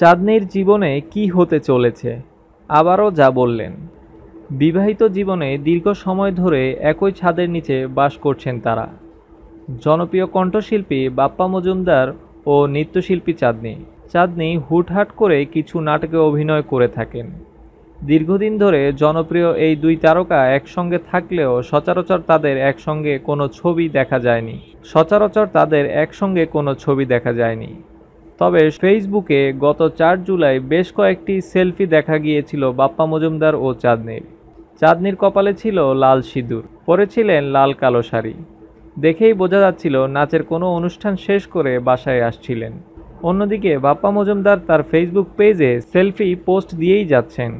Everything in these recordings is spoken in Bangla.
চাঁদনির জীবনে কি হতে চলেছে আবারও যা বললেন বিবাহিত জীবনে দীর্ঘ সময় ধরে একই ছাদের নিচে বাস করছেন তারা জনপ্রিয় কণ্ঠশিল্পী বাপ্পা মজুমদার ও নৃত্যশিল্পী চাঁদনি চাঁদনি হুটহাট করে কিছু নাটকে অভিনয় করে থাকেন দীর্ঘদিন ধরে জনপ্রিয় এই দুই তারকা একসঙ্গে থাকলেও সচরাচর তাদের একসঙ্গে কোনো ছবি দেখা যায়নি সচরাচর তাদের একসঙ্গে কোনো ছবি দেখা যায়নি তবে ফেসবুকে গত চার জুলাই বেশ কয়েকটি সেলফি দেখা গিয়েছিল বাপ্পা মজুমদার ও চাঁদনির চাঁদনির কপালে ছিল লাল সিঁদুর পরেছিলেন লাল কালো শাড়ি দেখেই বোঝা যাচ্ছিল নাচের কোনো অনুষ্ঠান শেষ করে বাসায় আসছিলেন অন্যদিকে বাপ্পা মজুমদার তার ফেসবুক পেজে সেলফি পোস্ট দিয়েই যাচ্ছেন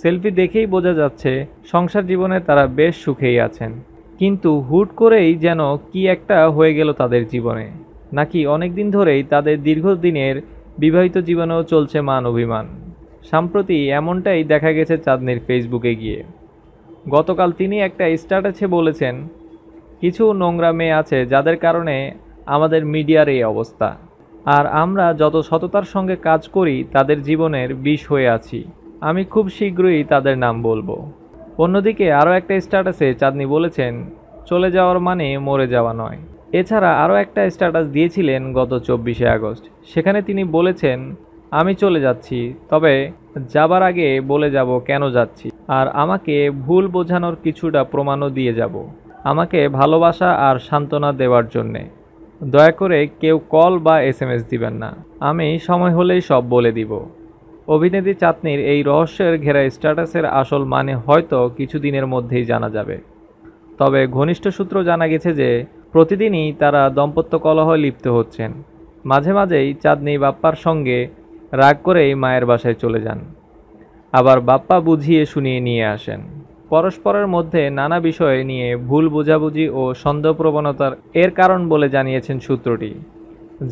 সেলফি দেখেই বোঝা যাচ্ছে সংসার জীবনে তারা বেশ সুখেই আছেন কিন্তু হুট করেই যেন কি একটা হয়ে গেল তাদের জীবনে নাকি অনেকদিন ধরেই তাদের দীর্ঘদিনের বিবাহিত জীবনেও চলছে মান অভিমান সাম্প্রতি এমনটাই দেখা গেছে চাঁদনির ফেসবুকে গিয়ে গতকাল তিনি একটা স্ট্যাটাসে বলেছেন কিছু নোংরা মেয়ে আছে যাদের কারণে আমাদের মিডিয়ার এই অবস্থা আর আমরা যত সততার সঙ্গে কাজ করি তাদের জীবনের বিষ হয়ে আছি আমি খুব শীঘ্রই তাদের নাম বলবো অন্যদিকে আরও একটা স্ট্যাটাসে চাঁদনি বলেছেন চলে যাওয়ার মানে মরে যাওয়া নয় এছাড়া আরও একটা স্ট্যাটাস দিয়েছিলেন গত চব্বিশে আগস্ট সেখানে তিনি বলেছেন আমি চলে যাচ্ছি তবে যাবার আগে বলে যাব কেন যাচ্ছি আর আমাকে ভুল বোঝানোর কিছুটা প্রমাণও দিয়ে যাব আমাকে ভালোবাসা আর সান্ত্বনা দেওয়ার জন্যে দয়া করে কেউ কল বা এস এম এস দিবেন না আমি সময় হলেই সব বলে দিব অভিনেত্রী চাতনির এই রহস্যের ঘেরা স্ট্যাটাসের আসল মানে হয়তো কিছুদিনের মধ্যেই জানা যাবে তবে ঘনিষ্ঠ সূত্র জানা গেছে যে প্রতিদিনই তারা দম্পত্য কলহ লিপ্ত হচ্ছেন মাঝে মাঝেই চাঁদনি বাপ্পার সঙ্গে রাগ করেই মায়ের বাসায় চলে যান আবার বাপ্পা বুঝিয়ে শুনিয়ে নিয়ে আসেন পরস্পরের মধ্যে নানা বিষয়ে নিয়ে ভুল বোঝাবুঝি ও সন্দেহপ্রবণতার এর কারণ বলে জানিয়েছেন সূত্রটি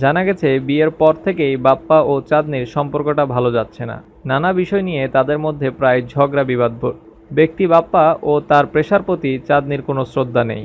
জানা গেছে বিয়ের পর থেকেই বাপ্পা ও চাঁদনির সম্পর্কটা ভালো যাচ্ছে না নানা বিষয় নিয়ে তাদের মধ্যে প্রায় ঝগড়া বিবাদ ব্যক্তি বাপ্পা ও তার প্রেশার প্রতি চাঁদনির কোনো শ্রদ্ধা নেই